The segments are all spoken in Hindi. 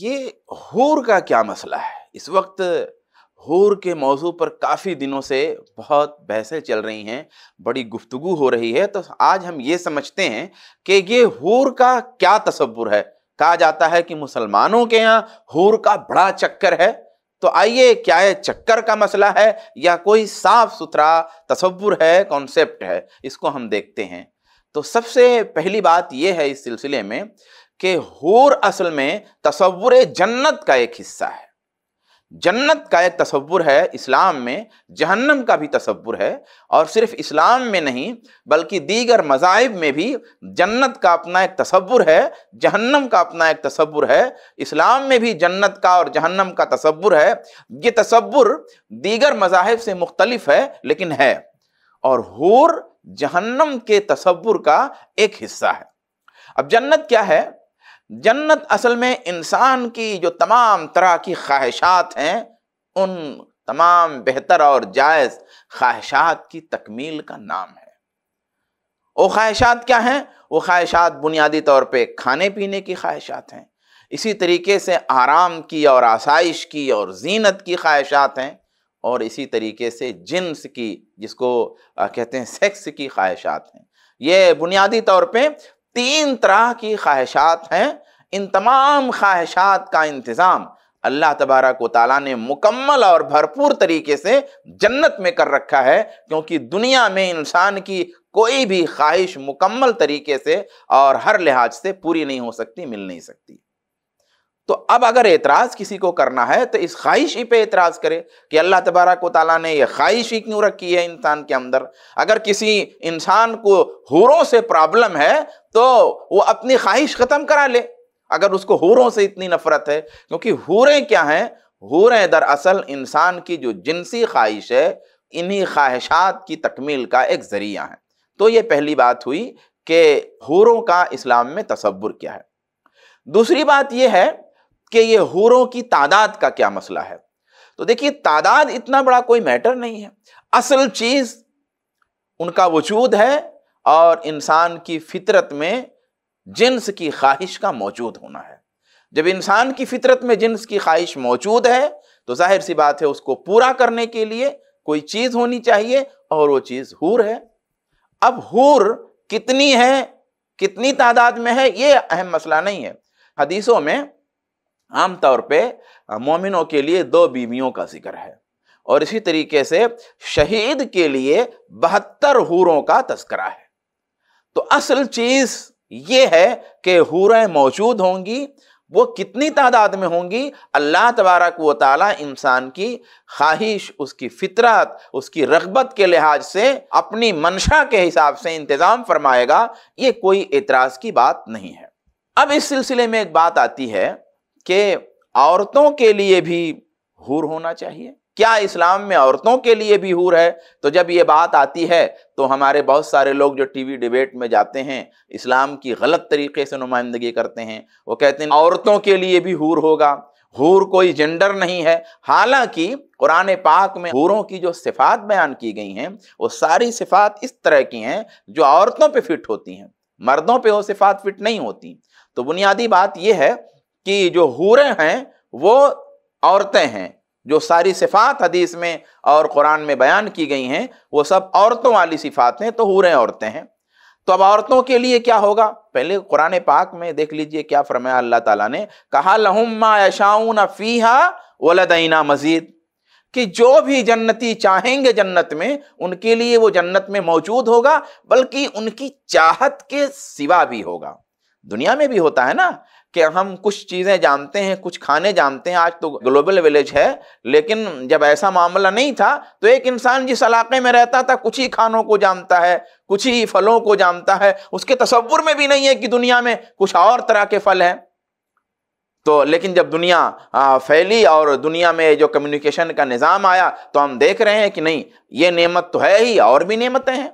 ये हूर का क्या मसला है इस वक्त हूर के मौजू पर काफ़ी दिनों से बहुत बहसें चल रही हैं बड़ी गुफ्तगु हो रही है तो आज हम ये समझते हैं कि ये हूर का क्या तस्वुर है कहा जाता है कि मुसलमानों के यहाँ हूर का बड़ा चक्कर है तो आइए क्या है चक्कर का मसला है या कोई साफ सुथरा तस्वुर है कॉन्सेप्ट है इसको हम देखते हैं तो सबसे पहली बात यह है इस सिलसिले में कि हूर असल में तस्वुर जन्नत का एक हिस्सा है जन्नत का एक तस्वुर है इस्लाम में जहन्नम का भी तस्वुर है और सिर्फ इस्लाम में नहीं बल्कि दीगर मजाहब में भी जन्नत का अपना एक तस्वुर है जहन्नम का अपना एक तस्वुर है इस्लाम में भी जन्नत का और जहन्नम का तस्वुर है ये तस्वुर दीगर मजाहब से मुख्तलिफ है लेकिन है और हूर जहन्नम के तस्वुर का एक हिस्सा है अब जन्नत क्या है जन्नत असल में इंसान की जो तमाम तरह की ख्वाहिशात हैं उन तमाम बेहतर और जायज़ ख्वाहिशात की तकमील का नाम है वो ख्वाहिशात क्या हैं वो ख्वाहिशात बुनियादी तौर पे खाने पीने की ख्वाहिशात हैं इसी तरीके से आराम की और आसाइश की और जीनत की ख्वाहिशात हैं और इसी तरीके से जिन्स की जिसको कहते हैं सेक्स की ख्वाहिशात हैं ये बुनियादी तौर पे तीन तरह की ख्वाहिशात हैं इन तमाम ख्वाहिशात का इंतज़ाम अल्लाह तबारक ताली ने मुकम्मल और भरपूर तरीके से जन्नत में कर रखा है क्योंकि दुनिया में इंसान की कोई भी ख्वाहिश मुकम्मल तरीके से और हर लिहाज से पूरी नहीं हो सकती मिल नहीं सकती तो अब अगर एतराज़ किसी को करना है तो इस ख्वाहिश ही पे एतराज़ करे कि अल्लाह तबारक ताली ने यह ख्वाहिश ही क्यों रखी है इंसान के अंदर अगर किसी इंसान को हूरों से प्रॉब्लम है तो वो अपनी ख्वाहिश ख़त्म करा ले अगर उसको हूरों से इतनी नफरत है क्योंकि हूरें क्या हैं हूरें दरअसल इंसान की जो जिनसी ख्वाहिश है इन्हीं ख्वाहिशात की तकमील का एक ज़रिया है तो ये पहली बात हुई कि हूरों का इस्लाम में तस्वुर क्या है दूसरी बात यह है कि ये हूरों की तादाद का क्या मसला है तो देखिए तादाद इतना बड़ा कोई मैटर नहीं है असल चीज़ उनका वजूद है और इंसान की फितरत में जिन्स की ख्वाहिश का मौजूद होना है जब इंसान की फितरत में जिन्स की ख्वाहिश मौजूद है तो जाहिर सी बात है उसको पूरा करने के लिए कोई चीज़ होनी चाहिए और वो चीज़ हूर है अब हूर कितनी है कितनी तादाद में है ये अहम मसला नहीं है हदीसों में आमतौर पे मोमिनों के लिए दो बीवियों का जिक्र है और इसी तरीके से शहीद के लिए बहत्तर हूरों का तस्करा है तो असल चीज़ ये है कि हूरें मौजूद होंगी वो कितनी तादाद में होंगी अल्लाह तबारक व ताली इंसान की ख्वाहिश उसकी फितरत उसकी रगबत के लिहाज से अपनी मंशा के हिसाब से इंतज़ाम फरमाएगा ये कोई एतराज़ की बात नहीं है अब इस सिलसिले में एक बात आती है कि औरतों के लिए भी हूर होना चाहिए क्या इस्लाम में औरतों के लिए भी हूर है तो जब ये बात आती है तो हमारे बहुत सारे लोग जो टीवी डिबेट में जाते हैं इस्लाम की गलत तरीके से नुमाइंदगी करते हैं वो कहते हैं औरतों के लिए भी हूर होगा हूर कोई जेंडर नहीं है हालांकि कुरान पाक में हूरों की जो सिफात बयान की गई हैं वो सारी सिफात इस तरह की हैं जो औरतों पर फिट होती हैं मर्दों पर वो सिफात फिट नहीं होती तो बुनियादी बात यह है कि जो हूरें हैं वो औरतें हैं जो सारी सिफ़ात हदीस में और कुरान में बयान की गई हैं वो सब औरतों वाली सिफ़ात हैं तो हूरें औरतें हैं तो अब औरतों के लिए क्या होगा पहले कुरान पाक में देख लीजिए क्या फरमाया अल्लाह ताला ने कहा लहुम्मा यशाउन फ़ीहा वलदीना मजीद कि जो भी जन्नती चाहेंगे जन्नत में उनके लिए वो जन्नत में मौजूद होगा बल्कि उनकी चाहत के सिवा भी होगा दुनिया में भी होता है ना कि हम कुछ चीज़ें जानते हैं कुछ खाने जानते हैं आज तो ग्लोबल विलेज है लेकिन जब ऐसा मामला नहीं था तो एक इंसान जिस इलाके में रहता था कुछ ही खानों को जानता है कुछ ही फलों को जानता है उसके तस्वुर में भी नहीं है कि दुनिया में कुछ और तरह के फल हैं तो लेकिन जब दुनिया फैली और दुनिया में जो कम्युनिकेशन का निज़ाम आया तो हम देख रहे हैं कि नहीं ये नेमत तो है ही और भी नेमतें हैं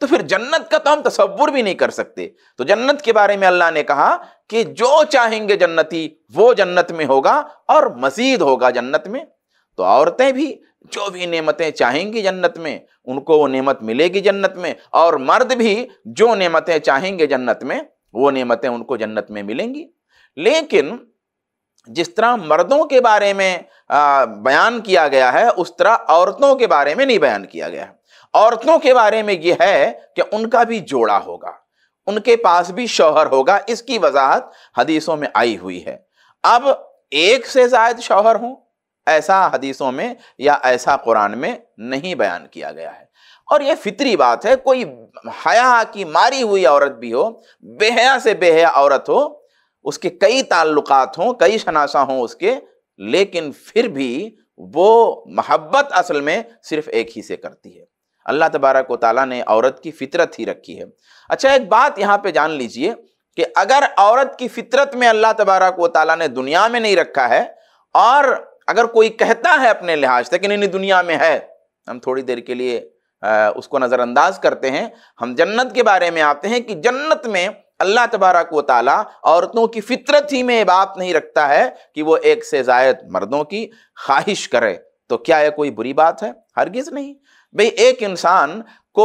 तो फिर जन्नत का तो हम तस्वुर भी नहीं कर सकते तो जन्नत के बारे में अल्लाह ने कहा कि जो चाहेंगे जन्नती वो जन्नत में होगा और मजीद होगा जन्नत में तो औरतें भी जो भी नेमतें चाहेंगी जन्नत में उनको वो नेमत मिलेगी जन्नत में और मर्द भी जो नेमतें चाहेंगे जन्नत में वो नेमतें उनको जन्नत में मिलेंगी लेकिन जिस तरह मर्दों के बारे में बयान किया गया है उस तरह औरतों के बारे में नहीं बयान किया गया है औरतों के बारे में यह है कि उनका भी जोड़ा होगा उनके पास भी शौहर होगा इसकी वजाहत हदीसों में आई हुई है अब एक से जायद शौहर हों ऐसा हदीसों में या ऐसा कुरान में नहीं बयान किया गया है और यह फितरी बात है कोई हया की मारी हुई औरत भी हो बेहया से बेहया औरत हो उसके कई ताल्लुकात हों कई शनासा हों उसके लेकिन फिर भी वो मोहब्बत असल में सिर्फ एक ही से करती है अल्लाह तबारक ताली ने औरत की फितरत ही रखी है अच्छा एक बात यहाँ पे जान लीजिए कि अगर औरत की फितरत में अल्लाह तबारक ताली ने दुनिया में नहीं रखा है और अगर कोई कहता है अपने लिहाज से कि नहीं नहीं दुनिया में है हम थोड़ी देर के लिए आ, उसको नज़रअंदाज करते हैं हम जन्नत के बारे में आते हैं कि जन्नत में अल्लाह तबारक व ताली औरतों की फितरत ही में बात नहीं रखता है कि वो एक से जायद मर्दों की ख्वाहिश करे तो क्या यह कोई बुरी बात है हरगिज़ नहीं भाई एक इंसान को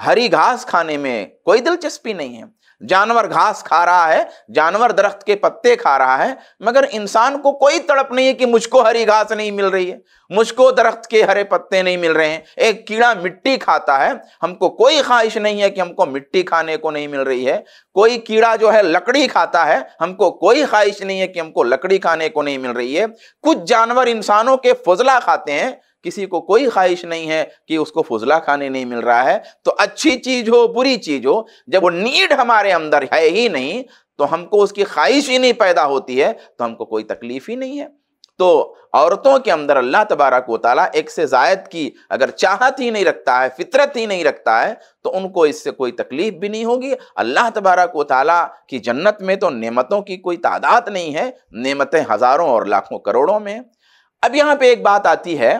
हरी घास खाने में कोई दिलचस्पी नहीं है जानवर घास खा रहा है जानवर दरख्त के पत्ते खा रहा है मगर इंसान को कोई तड़प नहीं है कि मुझको हरी घास नहीं मिल रही है मुझको दरख्त के हरे पत्ते नहीं मिल रहे हैं एक कीड़ा मिट्टी खाता है हमको कोई ख्वाहिश नहीं है कि हमको मिट्टी खाने को नहीं मिल रही है कोई कीड़ा जो है लकड़ी खाता है हमको कोई ख्वाहिश नहीं है कि हमको लकड़ी खाने को नहीं मिल रही है कुछ जानवर इंसानों के फजला खाते हैं किसी को कोई ख्वाहिश नहीं है कि उसको फजला खाने नहीं मिल रहा है तो अच्छी चीज़ हो बुरी चीज़ हो जब वो नीड हमारे अंदर है ही नहीं तो हमको उसकी ख्वाहिश ही नहीं पैदा होती है तो हमको कोई तकलीफ ही नहीं है तो औरतों के अंदर अल्लाह तबारक वाली एक से जायद की अगर चाहत ही नहीं रखता है फितरत ही नहीं रखता है तो उनको इससे कोई तकलीफ भी नहीं होगी अल्लाह तबारा को ताला की जन्नत में तो नेमतों की कोई तादाद नहीं है नेमतें हज़ारों और लाखों करोड़ों में अब यहाँ पे एक बात आती है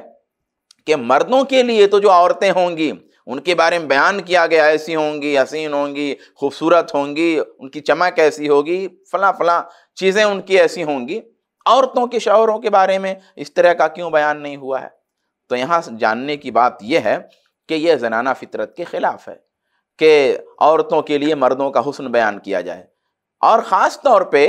कि मर्दों के लिए तो जो औरतें होंगी उनके बारे में बयान किया गया ऐसी होंगी हसीन होंगी खूबसूरत होंगी उनकी चमक ऐसी होगी फला फला चीज़ें उनकी ऐसी होंगी औरतों के शौहरों के बारे में इस तरह का क्यों बयान नहीं हुआ है तो यहाँ जानने की बात यह है कि यह जनाना फितरत के ख़िलाफ़ है कि औरतों के लिए मर्दों का हुस्न बयान किया जाए और ख़ास तौर पर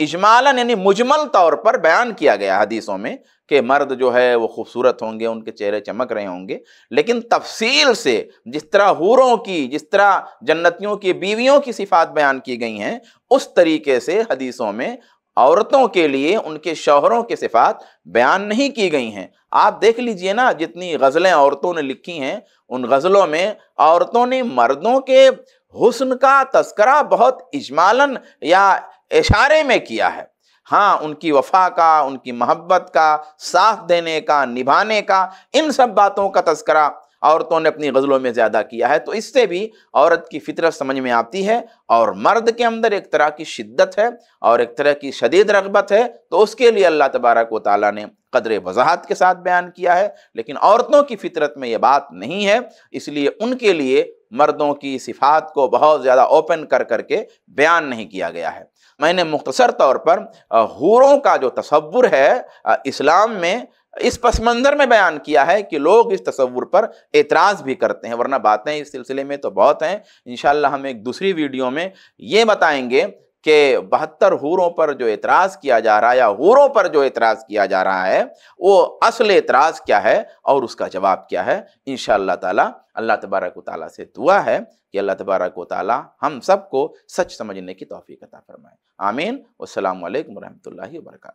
इजमालन यानी मुजमल तौर पर बयान किया गया हदीसों में कि मर्द जो है वो खूबसूरत होंगे उनके चेहरे चमक रहे होंगे लेकिन तफसील से जिस तरह हूरों की जिस तरह जन्नतियों की बीवियों की सिफात बयान की गई हैं उस तरीके से हदीसों में औरतों के लिए उनके शोहरों के सिफात बयान नहीं की गई हैं आप देख लीजिए ना जितनी गज़लें औरतों ने लिखी हैं उन गज़लों में औरतों ने मर्दों के हुस्न का तस्करा बहुत इजमालन या इशारे में किया है हाँ उनकी वफा का उनकी मोहब्बत का साथ देने का निभाने का इन सब बातों का तस्करा औरतों ने अपनी गज़लों में ज़्यादा किया है तो इससे भी औरत की फितरत समझ में आती है और मर्द के अंदर एक तरह की शिद्दत है और एक तरह की शदीद रगबत है तो उसके लिए अल्लाह तबारक व ने कदर वजाहत के साथ बयान किया है लेकिन औरतों की फितरत में ये बात नहीं है इसलिए उनके लिए मर्दों की सिफात को बहुत ज़्यादा ओपन कर करके बयान नहीं किया गया है मैंने मुख्तसर तौर पर हूरों का जो तस्वुर है इस्लाम में इस पस मंज़र में बयान किया है कि लोग इस तस्वुर पर एतराज़ भी करते हैं वरना बातें इस सिलसिले में तो बहुत हैं इन हम एक दूसरी वीडियो में ये बताएंगे कि बहत्तर हूरों पर जो एतराज़ किया जा रहा है या हूरों पर जो एतराज़ किया जा रहा है वो असल एतराज़ क्या है और उसका जवाब क्या है इन ताला अल्लाह तबारक ताली से दुआ है कि अल्लाह तबारक वाली हम सबको सच समझने की तोफ़ी अता फरमाए आमीन वालेकुम वरहमल वर्का